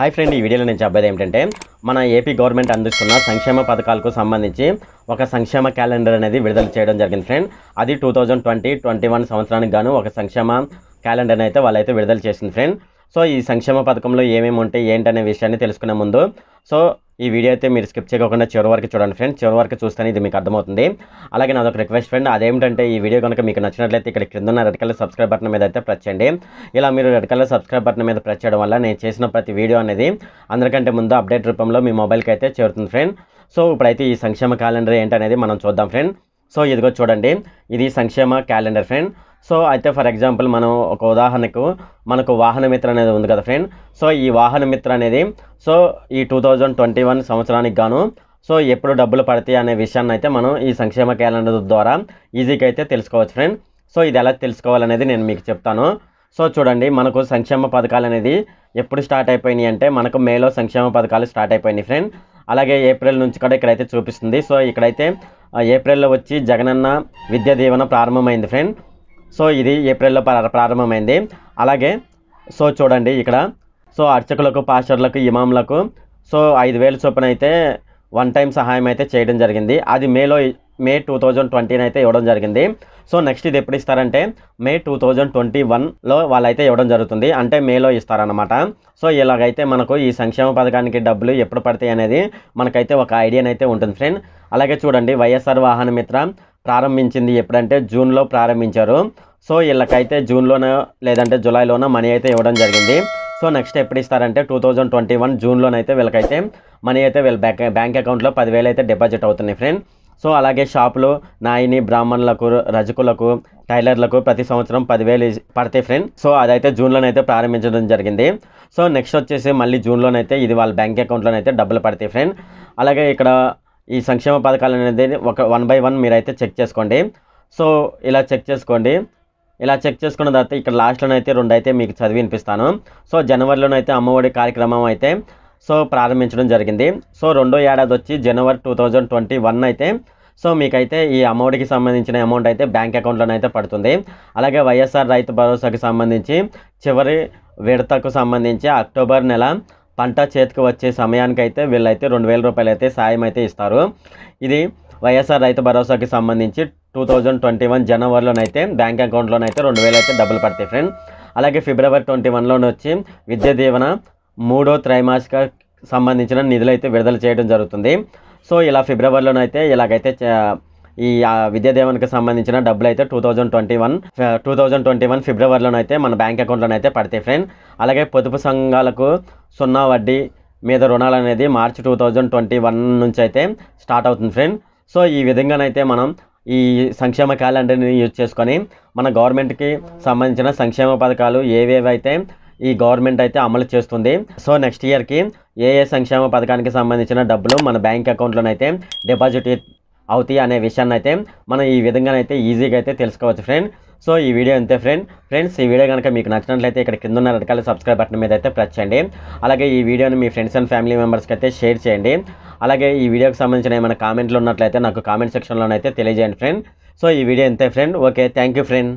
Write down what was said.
hi friend ఈ వీడియోలో నేను చెప్పేది ఏంటంటే మన ఏపీ గవర్నమెంట్ అందిస్తున్న సంక్షేమ పథకాలకు సంబంధించి ఒక సంక్షేమ క్యాలెండర్ అనేది విడుదల చేయడం జరిగింది ఫ్రెండ్ అది two thousand twenty twenty one సంవత్సరానికి గాను ఒక సంక్షేమ క్యాలెండర్ని అయితే వాళ్ళైతే విడుదల చేసింది ఫ్రెండ్ సో ఈ సంక్షేమ పథకంలో ఏమేమి ఉంటాయి ఏంటనే విషయాన్ని తెలుసుకునే ముందు సో ఈ వీడియో అయితే మీరు స్కిప్ చేయకుండా చివరి వరకు చూడండి ఫ్రెండ్స్ చివరి వరకు చూస్తేనే ఇది మీకు అర్థమవుతుంది అలాగే నాదొక రిక్వెస్ట్ ఫ్రెండ్ అదేమిటంటే ఈ వీడియో కనుక మీకు నచ్చినట్లయితే ఇక్కడ క్రింద ఉన్న రెడ్ కలర్ సబ్స్క్రైబ్ బటన్ మీద అయితే ప్రెస్ చేయండి ఇలా మీరు రెడ్ కలర్ సబ్స్క్రైబ్ బటన్ మీద ప్రెస్ చేయడం వల్ల నేను చేసిన ప్రతి వీడియో అనేది అందరికంటే ముందు అప్డేట్ రూపంలో మీ మొబైల్కి అయితే చేరుతుంది ఫ్రెండ్ సో ఇప్పుడైతే ఈ సంక్షేమ క్యాలెండర్ ఏంటనేది మనం చూద్దాం ఫ్రెండ్ సో ఇదిగో చూడండి ఇది సంక్షేమ క్యాలెండర్ ఫ్రెండ్ సో అయితే ఫర్ ఎగ్జాంపుల్ మనం ఒక ఉదాహరణకు మనకు వాహన మిత్ర అనేది ఉంది కదా ఫ్రెండ్ సో ఈ వాహన మిత్ర అనేది సో ఈ టూ థౌజండ్ ట్వంటీ వన్ సంవత్సరానికి గాను సో ఎప్పుడు డబ్బులు పడతాయి అనే విషయాన్ని అయితే మనం ఈ సంక్షేమ క్యాలెండర్ ద్వారా ఈజీగా అయితే తెలుసుకోవచ్చు ఫ్రెండ్ సో ఇది ఎలా తెలుసుకోవాలనేది నేను మీకు చెప్తాను సో చూడండి మనకు సంక్షేమ పథకాలు అనేది ఎప్పుడు స్టార్ట్ అయిపోయినాయి అంటే మనకు మేలో సంక్షేమ పథకాలు స్టార్ట్ అయిపోయినాయి ఫ్రెండ్ అలాగే ఏప్రిల్ నుంచి కూడా ఇక్కడైతే చూపిస్తుంది సో ఇక్కడైతే ఏప్రిల్లో వచ్చి జగనన్న విద్యా దీవెన ప్రారంభమైంది ఫ్రెండ్ సో ఇది ఏప్రిల్లో ప్రారంభమైంది అలాగే సో చూడండి ఇక్కడ సో అర్చకులకు పాస్టర్లకు ఇమాములకు సో ఐదు వేల చొప్పున అయితే వన్ టైం సహాయం అయితే చేయడం జరిగింది అది మేలో మే టూ థౌజండ్ ట్వంటీని అయితే ఇవ్వడం జరిగింది సో నెక్స్ట్ ఇది ఎప్పుడు ఇస్తారంటే మే టూ థౌజండ్ ట్వంటీ వన్లో వాళ్ళైతే ఇవ్వడం జరుగుతుంది అంటే మేలో ఇస్తారనమాట సో ఇలాగైతే మనకు ఈ సంక్షేమ పథకానికి డబ్బులు ఎప్పుడు పడతాయి అనేది మనకైతే ఒక ఐడియానైతే ఉంటుంది ఫ్రెండ్ అలాగే చూడండి వైఎస్ఆర్ వాహన మిత్ర ప్రారంభించింది ఎప్పుడంటే జూన్లో ప్రారంభించారు సో వీళ్ళకైతే జూన్లోనో లేదంటే జూలైలోనో మనీ అయితే ఇవ్వడం జరిగింది సో నెక్స్ట్ ఎప్పుడు ఇస్తారంటే టూ థౌజండ్ ట్వంటీ వన్ జూన్లోనైతే వీళ్ళకైతే మనీ అయితే వీళ్ళ బ్యాంక్ బ్యాంక్ అకౌంట్లో పదివేలు అయితే డిపాజిట్ అవుతున్నాయి ఫ్రెండ్ సో అలాగే షాపులు నాయిని బ్రాహ్మణులకు రజకులకు టైలర్లకు ప్రతి సంవత్సరం పదివేలు పడతాయి ఫ్రెండ్ సో అదైతే జూన్లోనైతే ప్రారంభించడం జరిగింది సో నెక్స్ట్ వచ్చేసి మళ్ళీ జూన్లోనైతే ఇది వాళ్ళ బ్యాంక్ అకౌంట్లోనైతే డబ్బులు పడతాయి ఫ్రెండ్ అలాగే ఇక్కడ ఈ సంక్షేమ పథకాలు అనేది ఒక వన్ బై వన్ మీరైతే చెక్ చేసుకోండి సో ఇలా చెక్ చేసుకోండి ఇలా చెక్ చేసుకున్న తర్వాత ఇక్కడ లాస్ట్లోనైతే రెండు అయితే మీకు చదివి వినిపిస్తాను సో జనవరిలోనైతే అమ్మఒడి కార్యక్రమం అయితే సో ప్రారంభించడం జరిగింది సో రెండో ఏడాది వచ్చి జనవరి టూ థౌజండ్ ట్వంటీ వన్ అయితే సో మీకైతే ఈ అమౌంట్కి సంబంధించిన అమౌంట్ అయితే బ్యాంక్ అకౌంట్లోనే అయితే పడుతుంది అలాగే వైఎస్ఆర్ రైతు భరోసాకి సంబంధించి చివరి విడతకు సంబంధించి అక్టోబర్ నెల పంట చేతికి వచ్చే సమయానికైతే వీళ్ళైతే రెండు వేల రూపాయలు అయితే సాయం అయితే ఇస్తారు ఇది వైఎస్ఆర్ రైతు భరోసాకి సంబంధించి టూ థౌజండ్ ట్వంటీ వన్ జనవరిలోనైతే బ్యాంక్ అకౌంట్లోనైతే రెండు వేలు అయితే డబ్బులు పడతాయి ఫ్రెండ్ అలాగే ఫిబ్రవరి ట్వంటీ వన్లోనే వచ్చి విద్యా దీవెన మూడో త్రైమాసిక సంబంధించిన నిధులు అయితే విడుదల చేయడం జరుగుతుంది సో ఇలా ఫిబ్రవరిలోనైతే ఇలాగైతే ఈ విద్యాదేవన్కి సంబంధించిన డబ్బులు అయితే two thousand twenty one two thousand twenty one ఫిబ్రవరిలోనైతే మన బ్యాంక్ అకౌంట్లోనైతే పడతాయి ఫ్రెండ్ అలాగే పొదుపు సంఘాలకు సున్నా వడ్డీ మీద రుణాలు అనేది మార్చి టూ థౌజండ్ ట్వంటీ వన్ నుంచి అయితే స్టార్ట్ అవుతుంది ఫ్రెండ్ సో ఈ విధంగానైతే మనం ఈ సంక్షేమ క్యాలెండర్ని యూజ్ చేసుకొని మన గవర్నమెంట్కి సంబంధించిన సంక్షేమ పథకాలు ఏవేవైతే ఈ గవర్నమెంట్ అయితే అమలు చేస్తుంది సో నెక్స్ట్ ఇయర్కి ఏ ఏ సంక్షేమ పథకానికి సంబంధించిన డబ్బులు మన బ్యాంక్ అకౌంట్లోనైతే డిపాజిట్ అవుతాయి అనే విషయాన్ని అయితే మనం ఈ విధంగానైతే ఈజీగా అయితే తెలుసుకోవచ్చు ఫ్రెండ్ సో ఈ వీడియో అంతే ఫ్రెండ్ ఫ్రెండ్స్ ఈ వీడియో కనుక మీకు నచ్చినట్లయితే ఇక్కడ కింద ఉన్న రకాల సబ్స్క్రైబ్ బటన్ మీద అయితే ప్రెస్ చేయండి అలాగే ఈ వీడియోని మీ ఫ్రెండ్స్ అండ్ ఫ్యామిలీ మెంబర్స్కి అయితే షేర్ చేయండి అలాగే ఈ వీడియోకి సంబంధించిన ఏమైనా కామెంట్లు ఉన్నట్లయితే నాకు కామెంట్ సెక్షన్లోనైతే తెలియజేయండి ఫ్రెండ్ సో ఈ వీడియో అంతే ఫ్రెండ్ ఓకే థ్యాంక్ ఫ్రెండ్